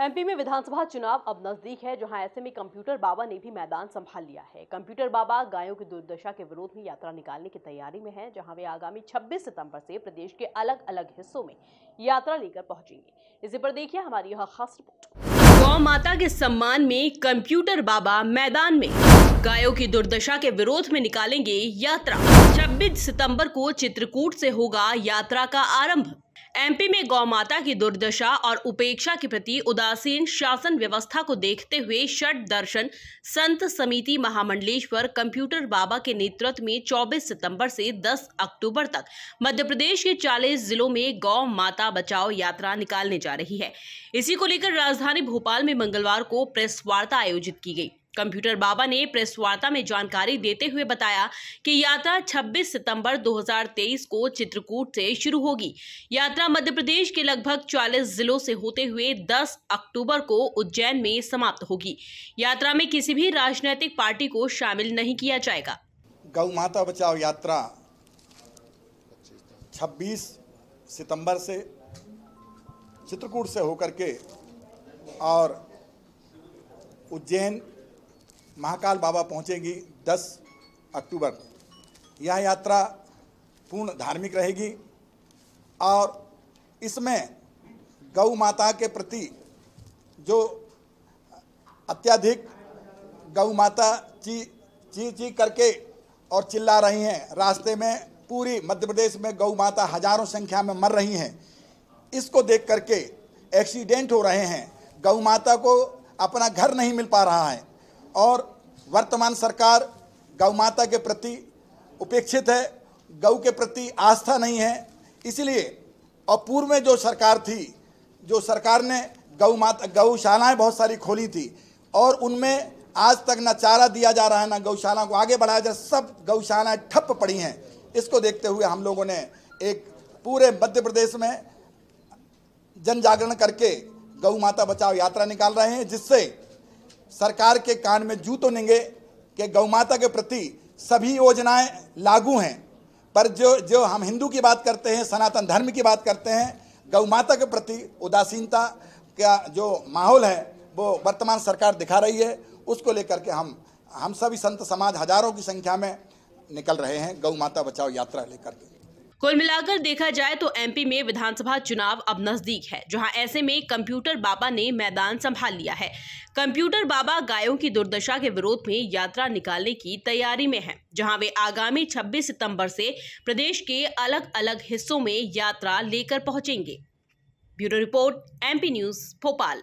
MP में विधानसभा चुनाव अब नजदीक है जहां ऐसे में कंप्यूटर बाबा ने भी मैदान संभाल लिया है कंप्यूटर बाबा गायों की दुर्दशा के विरोध में यात्रा निकालने की तैयारी में है जहां वे आगामी 26 सितंबर से प्रदेश के अलग अलग हिस्सों में यात्रा लेकर पहुंचेंगे इसी पर देखिए हमारी यह खास रिपोर्ट गौ माता के सम्मान में कंप्यूटर बाबा मैदान में गायों की दुर्दशा के विरोध में निकालेंगे यात्रा छब्बीस सितम्बर को चित्रकूट ऐसी होगा यात्रा का आरम्भ एमपी में गौ माता की दुर्दशा और उपेक्षा के प्रति उदासीन शासन व्यवस्था को देखते हुए षट दर्शन संत समिति महामंडलेश्वर कंप्यूटर बाबा के नेतृत्व में 24 सितंबर से 10 अक्टूबर तक मध्य प्रदेश के 40 जिलों में गौ माता बचाओ यात्रा निकालने जा रही है इसी को लेकर राजधानी भोपाल में मंगलवार को प्रेस वार्ता आयोजित की गई कंप्यूटर बाबा ने प्रेस वार्ता में जानकारी देते हुए बताया कि यात्रा 26 सितंबर 2023 को चित्रकूट से शुरू होगी यात्रा मध्य प्रदेश के लगभग 40 जिलों से होते हुए 10 अक्टूबर को उज्जैन में समाप्त होगी यात्रा में किसी भी राजनीतिक पार्टी को शामिल नहीं किया जाएगा गौ माता बचाओ यात्रा 26 सितंबर से चित्रकूट से होकर के और उज्जैन महाकाल बाबा पहुँचेगी दस अक्टूबर यह यात्रा पूर्ण धार्मिक रहेगी और इसमें गौ माता के प्रति जो अत्यधिक गौ माता ची ची ची करके और चिल्ला रही हैं रास्ते में पूरी मध्य प्रदेश में गौ माता हजारों संख्या में मर रही हैं इसको देख करके एक्सीडेंट हो रहे हैं गौ माता को अपना घर नहीं मिल पा रहा है और वर्तमान सरकार गौ माता के प्रति उपेक्षित है गौ के प्रति आस्था नहीं है इसलिए और पूर्व में जो सरकार थी जो सरकार ने गौ माता गौशालाएँ बहुत सारी खोली थी और उनमें आज तक न चारा दिया जा रहा है ना गौशाला को आगे बढ़ाया जा सब गौशालाएँ ठप पड़ी हैं इसको देखते हुए हम लोगों ने एक पूरे मध्य प्रदेश में जन जागरण करके गौ माता बचाओ यात्रा निकाल रहे हैं जिससे सरकार के कान में जू तो नेंगे कि गौ माता के प्रति सभी योजनाएं लागू हैं पर जो जो हम हिंदू की बात करते हैं सनातन धर्म की बात करते हैं गौ माता के प्रति उदासीनता का जो माहौल है वो वर्तमान सरकार दिखा रही है उसको लेकर के हम हम सभी संत समाज हजारों की संख्या में निकल रहे हैं गौ माता बचाओ यात्रा लेकर के कुल मिलाकर देखा जाए तो एमपी में विधानसभा चुनाव अब नजदीक है जहां ऐसे में कंप्यूटर बाबा ने मैदान संभाल लिया है कंप्यूटर बाबा गायों की दुर्दशा के विरोध में यात्रा निकालने की तैयारी में है जहां वे आगामी 26 सितंबर से प्रदेश के अलग अलग हिस्सों में यात्रा लेकर पहुंचेंगे bureau report MP news Bhopal